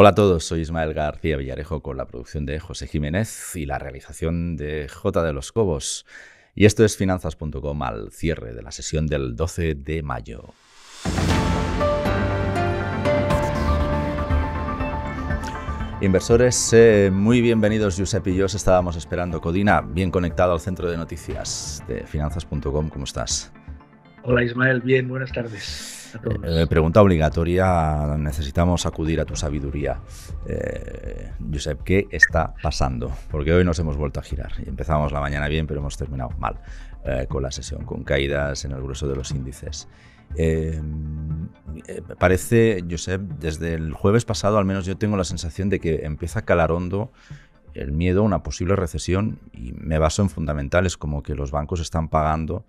Hola a todos, soy Ismael García Villarejo con la producción de José Jiménez y la realización de J de los Cobos. Y esto es finanzas.com al cierre de la sesión del 12 de mayo. Inversores, eh, muy bienvenidos. Giuseppe y yo os estábamos esperando. Codina, bien conectado al centro de noticias de finanzas.com. ¿Cómo estás? Hola Ismael, bien, buenas tardes. Eh, eh, pregunta obligatoria, necesitamos acudir a tu sabiduría. Eh, Josep, ¿qué está pasando? Porque hoy nos hemos vuelto a girar. Empezamos la mañana bien, pero hemos terminado mal con la sesión, con caídas en el grueso de los índices. parece, Josep, desde el jueves pasado al menos yo tengo la sensación de que empieza a calar hondo el miedo a una posible recesión y me baso en fundamentales como que los bancos están pagando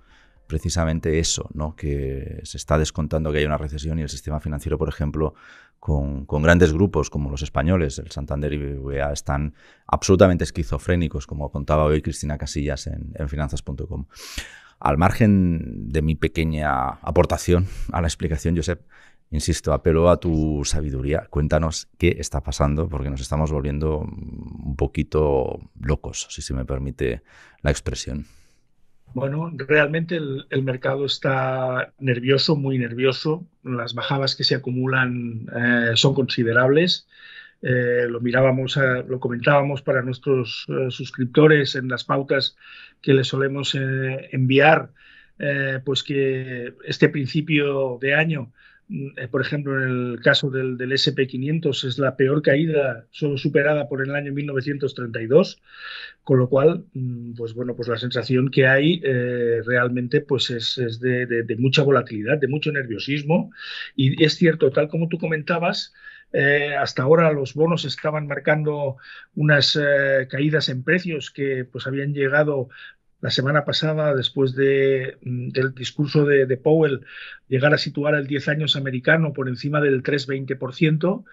precisamente eso, ¿no? que se está descontando que hay una recesión y el sistema financiero, por ejemplo, con, grandes grupos como los españoles, el Santander y BBVA, están absolutamente esquizofrénicos, como contaba hoy Cristina Casillas en, en finanzas.com. Al margen de mi pequeña aportación a la explicación, Josep, insisto, apelo a tu sabiduría. Cuéntanos qué está pasando, porque nos estamos volviendo un poquito locos, si se me permite la expresión. Bueno, realmente el, mercado está nervioso, muy nervioso. Las bajadas que se acumulan eh, son considerables. Eh, lo mirábamos, eh, lo comentábamos para nuestros suscriptores en las pautas que les solemos enviar, pues que este principio de año eh, por ejemplo, en el caso del, SP500 es la peor caída, solo superada por el año 1932, con lo cual, mm, pues bueno, pues la sensación que hay eh, realmente pues es, de, mucha volatilidad, de mucho nerviosismo y es cierto, tal como tú comentabas, eh, hasta ahora los bonos estaban marcando unas caídas en precios que pues habían llegado la semana pasada, después mm, del discurso de, Powell, llegar a situar el 10 años americano por encima del 3,20%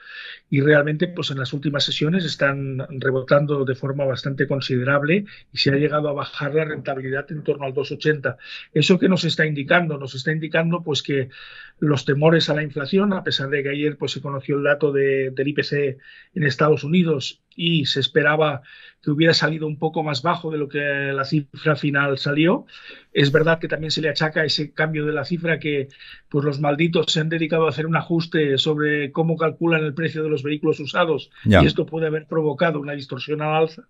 y realmente pues en las últimas sesiones están rebotando de forma bastante considerable y se ha llegado a bajar la rentabilidad en torno al 2,80. ¿Eso qué nos está indicando? Nos está indicando pues que los temores a la inflación, a pesar de que ayer pues se conoció el dato del IPC en Estados Unidos y se esperaba que hubiera salido un poco más bajo de lo que la cifra final salió, es verdad que también se le achaca ese cambio de la cifra que pues los malditos se han dedicado a hacer un ajuste sobre cómo calculan el precio de los vehículos usados y esto puede haber provocado una distorsión al alza.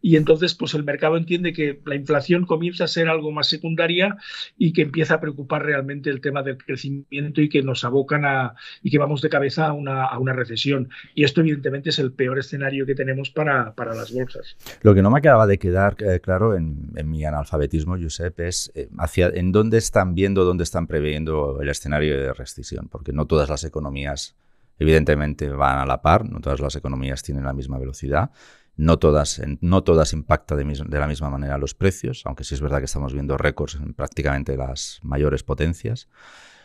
Y entonces pues el mercado entiende que la inflación comienza a ser algo más secundaria y que empieza a preocupar realmente el tema del crecimiento y que nos abocan a y que vamos de cabeza a una, recesión. Y esto evidentemente es el peor escenario que tenemos para, para las bolsas. Lo que no me quedaba de quedar eh, claro en, mi analfabetismo, Giuseppe es eh, en dónde están viendo, dónde están previendo el escenario de recesión, porque no todas las economías evidentemente van a la par, no todas las economías tienen la misma velocidad, no todas, no todas impacta de, la misma manera los precios, aunque sí es verdad que estamos viendo récords en prácticamente las mayores potencias.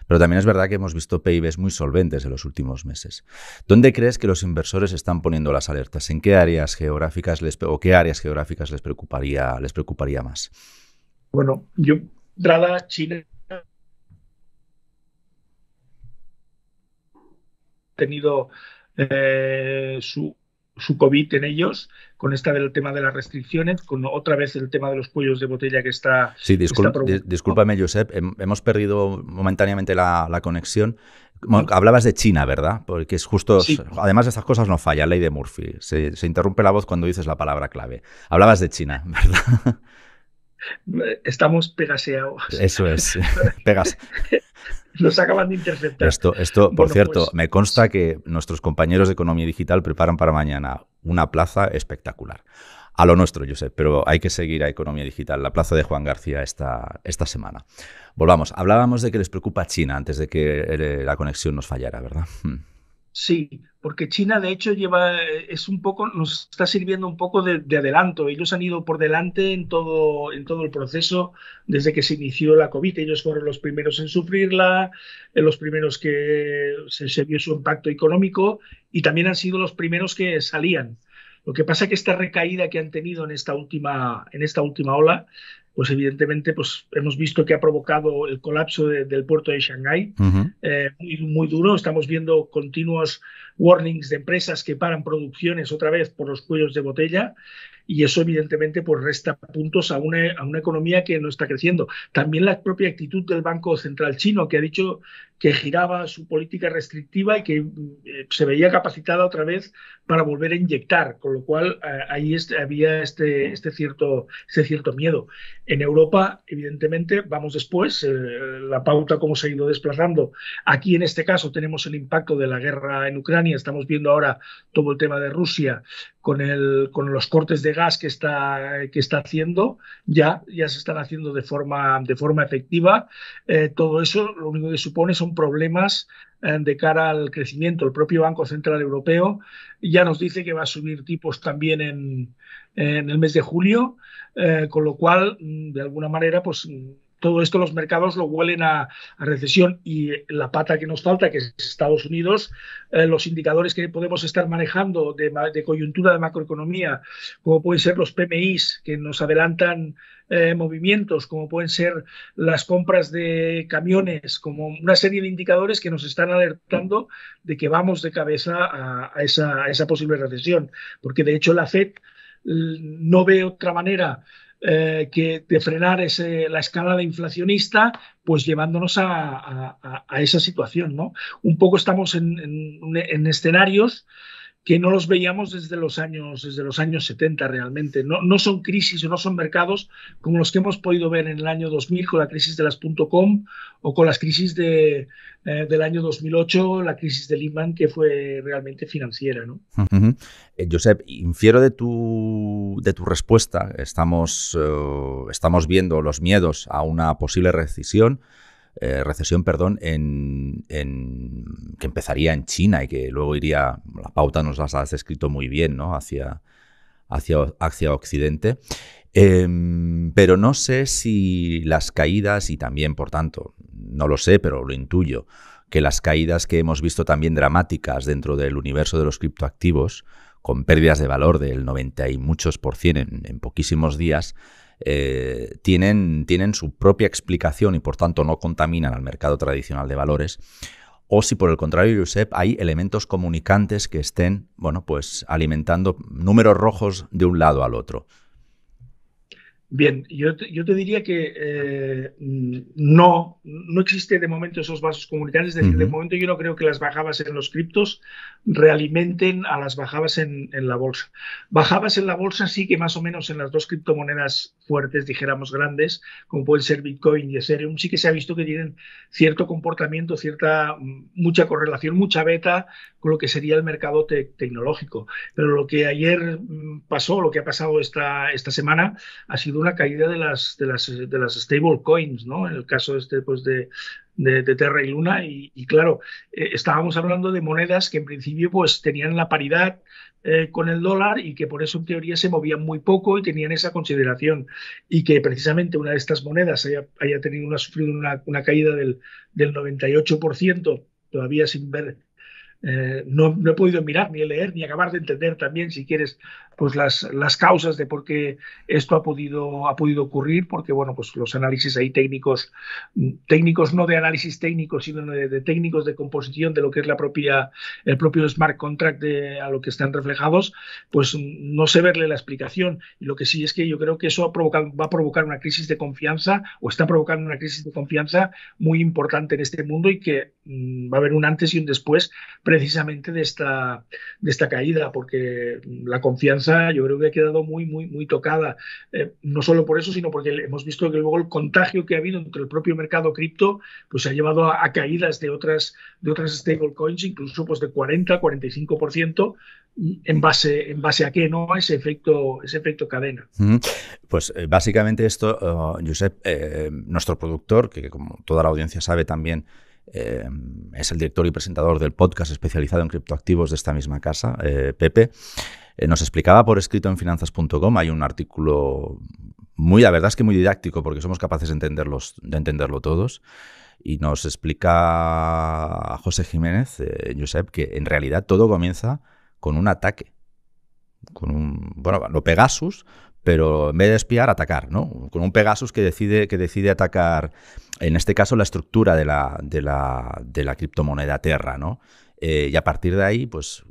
Pero también es verdad que hemos visto PIBs muy solventes en los últimos meses. ¿Dónde crees que los inversores están poniendo las alertas? ¿En qué áreas geográficas les, o qué áreas geográficas les preocuparía, les preocuparía más? Bueno, yo, China, ha tenido eh, su, su COVID en ellos, con esta del tema de las restricciones, con otra vez el tema de los cuellos de botella que está... Sí, discúlpame, Josep, hemos perdido momentáneamente la, conexión. Hablabas de China, ¿verdad? Porque es justo. Además de estas cosas no falla, ley de Murphy. Se, se, interrumpe la voz cuando dices la palabra clave. Hablabas de China, ¿verdad? Estamos pegaseados. Eso es, pegas. Nos acaban de interceptar. Esto, esto por cierto, pues, me consta que nuestros compañeros de Economía Digital preparan para mañana una plaza espectacular. A lo nuestro, sé, pero hay que seguir a Economía Digital, la plaza de Juan García esta, esta semana. Volvamos, hablábamos de que les preocupa China antes de que eh, la conexión nos fallara, ¿verdad? Hmm. Sí, porque China de hecho lleva, eh, es un poco, nos está sirviendo un poco de, adelanto. Ellos han ido por delante en todo, en todo el proceso desde que se inició la COVID. Ellos fueron los primeros en sufrirla, eh, los primeros que se, vio su impacto económico y también han sido los primeros que salían. Lo que pasa es que esta recaída que han tenido en esta última, en esta última ola pues evidentemente pues hemos visto que ha provocado el colapso del puerto de Shanghái, eh, muy, muy, duro. Estamos viendo continuos warnings de empresas que paran producciones otra vez por los cuellos de botella y eso evidentemente pues resta puntos a una, a una economía que no está creciendo. También la propia actitud del Banco Central chino, que ha dicho que giraba su política restrictiva y que eh, se veía capacitada otra vez para volver a inyectar, con lo cual eh, ahí había este, este, cierto, este cierto miedo. En Europa, evidentemente, vamos después, eh, la pauta cómo se ha ido desplazando. Aquí, en este caso, tenemos el impacto de la guerra en Ucrania, estamos viendo ahora todo el tema de Rusia con, el, con los cortes de gas que está, que está haciendo, ya, ya se están haciendo de forma, de forma efectiva. Eh, todo eso lo único que supone son problemas eh, de cara al crecimiento. El propio Banco Central Europeo ya nos dice que va a subir tipos también en, en el mes de julio, eh, con lo cual, mm, de alguna manera, pues todo esto los mercados lo huelen a, recesión y la pata que nos falta, que es Estados Unidos, eh, los indicadores que podemos estar manejando de, coyuntura de macroeconomía, como pueden ser los PMIs que nos adelantan eh, movimientos, como pueden ser las compras de camiones, como una serie de indicadores que nos están alertando de que vamos de cabeza a esa posible recesión, porque de hecho la FED no ve otra manera eh, que de frenar ese, la de inflacionista, pues llevándonos a, esa situación. ¿no? Un poco estamos en escenarios que no los veíamos desde los años, desde los años 70 realmente. No, no son crisis o no son mercados como los que hemos podido ver en el año 2000 con la crisis de las .com o con las crisis de, eh, del año 2008, la crisis de Lehman que fue realmente financiera. ¿no? Eh, Josep, infiero de tu, de tu respuesta, estamos, eh, estamos viendo los miedos a una posible recesión eh, recesión, perdón, en, que empezaría en China y que luego iría, la pauta nos las has escrito muy bien, ¿no? Hacia, hacia, hacia Occidente. Em, pero no sé si las caídas, y también, por tanto, no lo sé, pero lo intuyo, que las caídas que hemos visto también dramáticas dentro del universo de los criptoactivos, con pérdidas de valor del 90 y muchos por cien en, en poquísimos días, eh, tienen, tienen su propia explicación y por tanto no contaminan al mercado tradicional de valores, o si por el contrario, Josep, hay elementos comunicantes que estén, bueno, pues alimentando números rojos de un lado al otro. Bien, yo te, diría que eh, no, no existe de momento esos vasos comunicantes. es decir, de momento yo no creo que las bajadas en los criptos realimenten a las bajadas en, en, la bolsa. Bajadas en la bolsa sí que más o menos en las dos criptomonedas fuertes, dijéramos grandes, como pueden ser Bitcoin y Ethereum, sí que se ha visto que tienen cierto comportamiento, cierta mm, mucha correlación, mucha beta con lo que sería el mercado tecnológico. Pero lo que ayer mm, pasó, lo que ha pasado esta, esta semana, ha sido una caída de las, de las, de las stablecoins, ¿no? En el caso este, pues, de, Terra y Luna y, claro, eh, estábamos hablando de monedas que en principio pues tenían la paridad, eh, con el dólar y que por eso en teoría se movían muy poco y tenían esa consideración. Y que precisamente una de estas monedas haya, tenido una, sufrido una, caída del, del 98%, todavía sin ver eh, no, no, he podido mirar, ni leer, ni acabar de entender también, si quieres, pues las, las causas de por qué esto ha podido, ha podido ocurrir, porque bueno, pues los análisis ahí técnicos, técnicos no de análisis técnico, sino de, técnicos de composición de lo que es la propia, el propio smart contract a lo que están reflejados, pues no sé verle la explicación. Y lo que sí es que yo creo que eso ha provocado, va a provocar una crisis de confianza o está provocando una crisis de confianza muy importante en este mundo y que mm, va a haber un antes y un después precisamente de esta, de esta caída, porque la confianza yo creo que ha quedado muy, muy, muy tocada. Eh, no solo por eso, sino porque hemos visto que luego el contagio que ha habido entre el propio mercado cripto pues ha llevado a, caídas de otras, de otras stablecoins, incluso pues de 40, 45%, en base, en base a qué, ¿no? A ese efecto, ese efecto cadena. Pues eh, básicamente esto, oh, Josep, eh, nuestro productor, que como toda la audiencia sabe también, eh, es el director y presentador del podcast especializado en criptoactivos de esta misma casa, eh, Pepe, eh, nos explicaba por escrito en finanzas.com, hay un artículo muy, la verdad es que muy didáctico, porque somos capaces de, de entenderlo todos, y nos explica José Jiménez, Josep, que en realidad todo comienza con un ataque. Con un, bueno, lo Pegasus pero en vez de espiar, atacar, ¿no? Con un Pegasus que decide, que decide atacar, en este caso, la estructura de la, de la, de la criptomoneda Terra, ¿no? Eh, y a partir de ahí, pues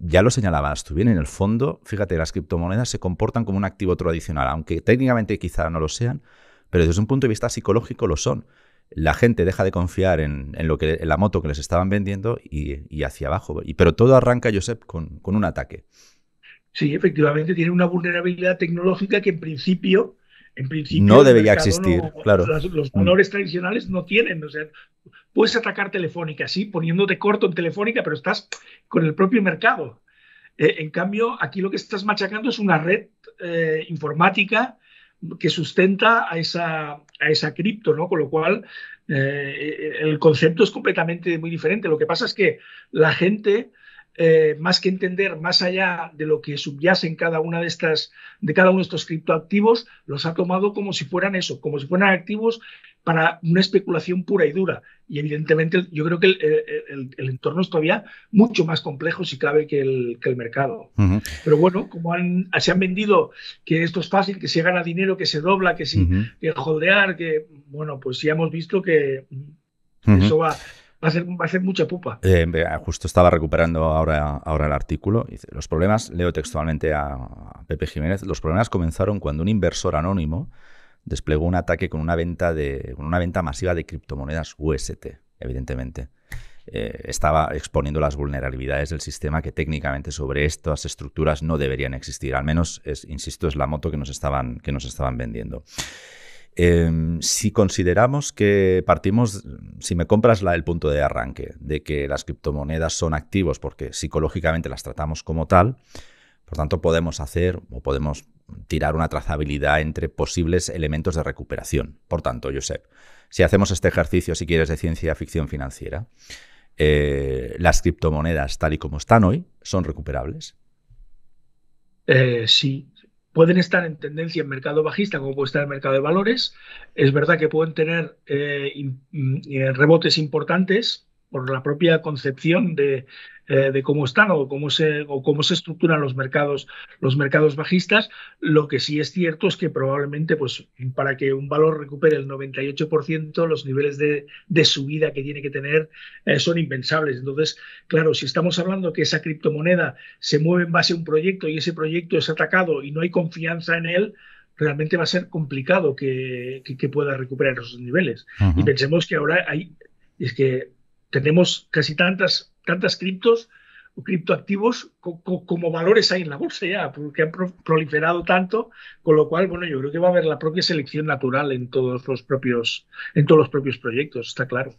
ya lo señalabas tú bien, en el fondo, fíjate, las criptomonedas se comportan como un activo tradicional, aunque técnicamente quizá no lo sean, pero desde un punto de vista psicológico lo son. La gente deja de confiar en, lo que, la moto que les estaban vendiendo y, hacia abajo. pero todo arranca, Josep, con, con un ataque sí, efectivamente tiene una vulnerabilidad tecnológica que en principio en no debería existir, claro. Los, menores mm. tradicionales no tienen, o sea, puedes atacar Telefónica, sí, poniéndote corto en Telefónica, pero estás con el propio mercado. Eh, en cambio, aquí lo que estás machacando es una red eh, informática que sustenta a esa, a esa cripto, ¿no? Con lo cual, eh, el concepto es completamente muy diferente. Lo que pasa es que la gente eh, más que entender más allá de lo que subyace en cada una de estas, de cada uno de estos criptoactivos, los ha tomado como si fueran eso, como si fueran activos para una especulación pura y dura. Y evidentemente yo creo que el, entorno es todavía mucho más complejo si cabe que el, mercado. Pero bueno, como se han vendido que esto es fácil, que se gana dinero, que se dobla, que si que holdear, que bueno, pues ya hemos visto que eso va Va a, ser, mucha pupa. Eh, ah, justo estaba recuperando ahora, ahora el artículo. Los problemas, leo textualmente a Pepe Jiménez, los problemas comenzaron cuando un inversor anónimo desplegó un ataque con una venta, de, una venta masiva de criptomonedas UST, evidentemente. Eh, estaba exponiendo las vulnerabilidades del sistema que técnicamente sobre estas estructuras no deberían existir. Al menos, insisto, es la moto que nos estaban, que nos estaban vendiendo. Em, si consideramos que partimos, si me compras la, el punto de arranque de que las criptomonedas son activos porque psicológicamente las tratamos como tal, por tanto podemos hacer o podemos tirar una trazabilidad entre posibles elementos de recuperación. Por tanto, Josep, si hacemos este ejercicio, si quieres, de ciencia ficción financiera, eh, las criptomonedas tal y como están hoy son recuperables. Eh, sí, pueden estar en tendencia en mercado bajista, como puede estar el mercado de valores. Es verdad que pueden tener eh, mm, eh, rebotes importantes por la propia concepción de, eh, de cómo están o cómo se, o cómo se estructuran los mercados, los mercados bajistas. Lo que sí es cierto es que probablemente pues, para que un valor recupere el 98%, los niveles de, subida que tiene que tener eh, son impensables. Entonces, claro, si estamos hablando que esa criptomoneda se mueve en base a un proyecto y ese proyecto es atacado y no hay confianza en él, realmente va a ser complicado que, pueda recuperar esos niveles. Y pensemos que ahora hay, es que tenemos casi tantas tantas criptos o criptoactivos como valores hay en la bolsa ya, porque han proliferado tanto, con lo cual, bueno, yo creo que va a haber la propia selección natural en todos los propios, en todos los propios proyectos, está claro.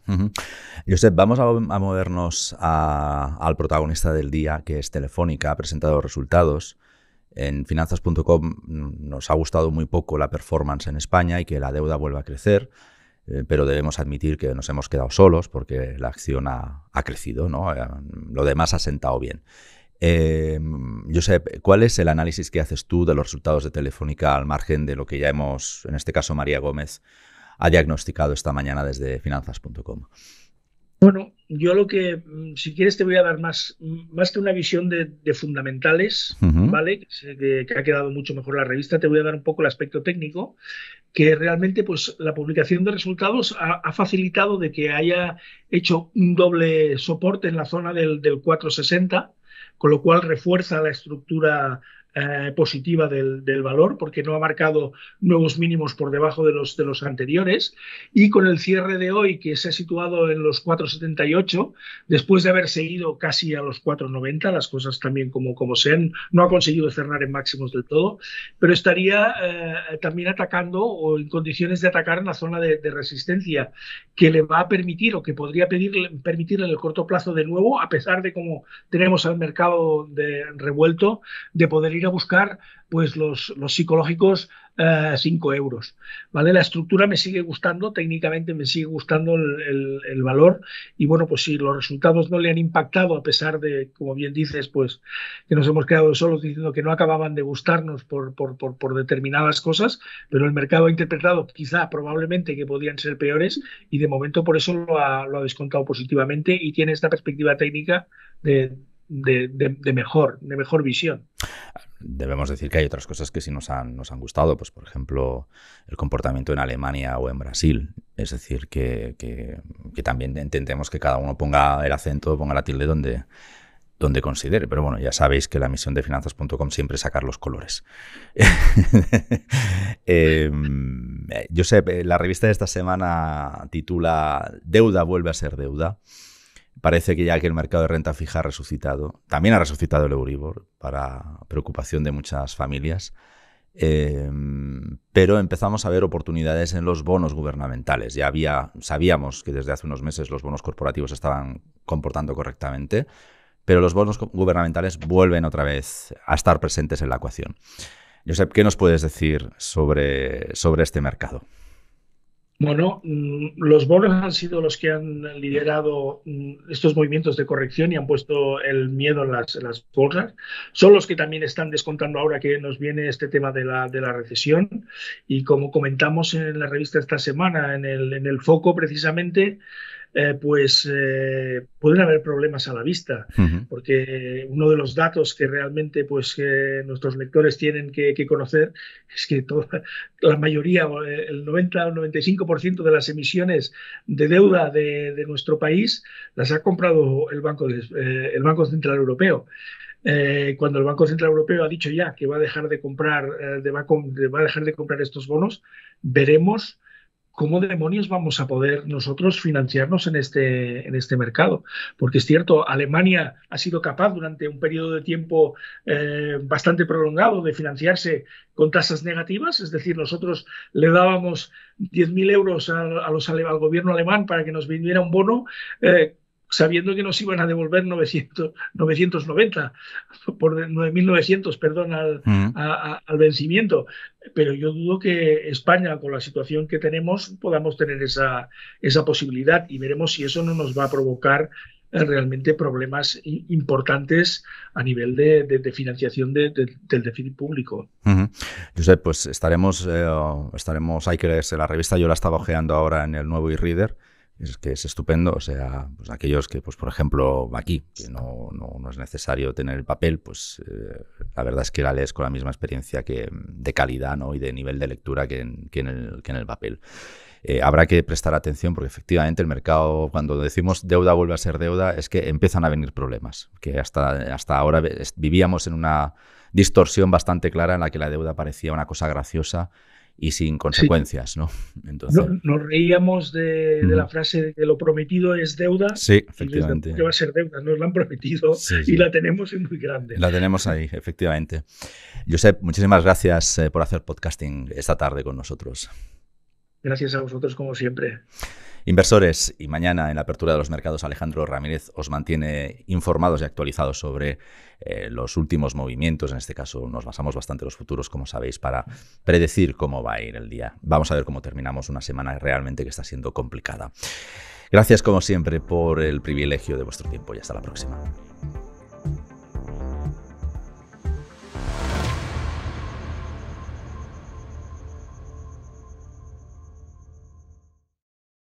Josep, vamos a, movernos al protagonista del día, que es Telefónica, ha presentado resultados. En finanzas.com nos ha gustado muy poco la performance en España y que la deuda vuelva a crecer. Eh, pero debemos admitir que nos hemos quedado solos porque la acción ha, crecido, ¿no? Eh, lo demás ha sentado bien. Eh, Josep, ¿cuál es el análisis que haces tú de los resultados de Telefónica al margen de lo que ya hemos, en este caso María Gómez, ha diagnosticado esta mañana desde finanzas.com? Bueno, yo lo que, mm, si quieres, te voy a dar más, más que una visión de, fundamentales, ¿vale? Que, que, ha quedado mucho mejor la revista, te voy a dar un poco el aspecto técnico que realmente pues, la publicación de resultados ha, facilitado de que haya hecho un doble soporte en la zona del, del 460, con lo cual refuerza la estructura eh, positiva del, valor porque no ha marcado nuevos mínimos por debajo de los, de los anteriores y con el cierre de hoy que se ha situado en los 4,78 después de haber seguido casi a los 4,90 las cosas también como, como sean no ha conseguido cerrar en máximos del todo pero estaría eh, también atacando o en condiciones de atacar en la zona de, resistencia que le va a permitir o que podría pedirle, permitirle en el corto plazo de nuevo a pesar de cómo tenemos al mercado de revuelto de poder ir a buscar pues los, los psicológicos 5 eh, euros. ¿vale? La estructura me sigue gustando, técnicamente me sigue gustando el, valor y bueno, pues si los resultados no le han impactado a pesar de, como bien dices, pues que nos hemos quedado solos diciendo que no acababan de gustarnos por, por, determinadas cosas, pero el mercado ha interpretado quizá probablemente que podían ser peores y de momento por eso lo ha, lo ha descontado positivamente y tiene esta perspectiva técnica de, mejor, de mejor visión debemos decir que hay otras cosas que sí nos han, gustado, pues por ejemplo el comportamiento en Alemania o en Brasil. Es decir, que, también entendemos que cada uno ponga el acento, ponga la tilde donde, donde considere. Pero bueno, ya sabéis que la misión de finanzas.com siempre es sacar los colores. Yo em, eh, sé, eh, la revista de esta semana titula Deuda vuelve a ser deuda. Parece que ya que el mercado de renta fija ha resucitado, también ha resucitado el Euribor, para preocupación de muchas familias, em, pero empezamos a ver oportunidades en los bonos gubernamentales. Ya había, sabíamos que desde hace unos meses los bonos corporativos estaban comportando correctamente, pero los bonos gubernamentales vuelven otra vez a estar presentes en la ecuación. Josep, ¿qué nos puedes decir sobre, sobre este mercado? Bueno, mm, los bonos han sido los que han liderado mm, estos movimientos de corrección y han puesto el miedo en las, las bolsas. Son los que también están descontando ahora que nos viene este tema de la, de la recesión. Y como comentamos en la revista esta semana, en el, en el foco precisamente, eh, pues eh, pueden haber problemas a la vista, porque uno de los datos que realmente pues, nuestros lectores tienen que, conocer es que la mayoría, eh, el 90 o 95% de las emisiones de deuda de, nuestro país las ha comprado el Banco, el Banco Central Europeo. cuando el Banco Central Europeo ha dicho ya que va a dejar de comprar, de va, va a dejar de comprar estos bonos, veremos ¿cómo demonios vamos a poder nosotros financiarnos en este, en este mercado? Porque es cierto, Alemania ha sido capaz durante un periodo de tiempo eh, bastante prolongado de financiarse con tasas negativas, es decir, nosotros le dábamos 10.000 euros al gobierno alemán para que nos vendiera un bono. Eh, sabiendo que nos iban a devolver 900, 990, por 9.900, perdón, mm. al, vencimiento. Pero yo dudo que España, con la situación que tenemos, podamos tener esa, esa posibilidad y veremos si eso no nos va a provocar eh, realmente problemas importantes a nivel de, de, financiación del déficit público. José pues estaremos, eh, estaremos, hay que leerse la revista, yo la estaba ojeando ahora en el nuevo e-reader, es que es estupendo. O sea, pues aquellos que, pues, por ejemplo, aquí, que no, es necesario tener el papel, pues eh, la verdad es que la lees con la misma experiencia que de calidad ¿no? y de nivel de lectura que en, el, papel. Eh, habrá que prestar atención porque efectivamente el mercado, cuando decimos deuda vuelve a ser deuda, es que empiezan a venir problemas, que hasta, hasta ahora vivíamos en una distorsión bastante clara en la que la deuda parecía una cosa graciosa y sin consecuencias, ¿no? Entonces... nos reíamos de, la mm. frase de que lo prometido es deuda. Sí, efectivamente. Pues que va a ser deuda, nos la han prometido y la tenemos en muy grande. La tenemos ahí, efectivamente. Josep, muchísimas gracias eh, por hacer podcasting esta tarde con nosotros. Gracias a vosotros, como siempre. Inversores, y mañana en la apertura de los mercados, Alejandro Ramírez os mantiene informados y actualizados sobre eh, los últimos movimientos. En este caso, nos basamos bastante en los futuros, como sabéis, para predecir cómo va a ir el día. Vamos a ver cómo terminamos una semana realmente que está siendo complicada. Gracias, como siempre, por el privilegio de vuestro tiempo y hasta la próxima.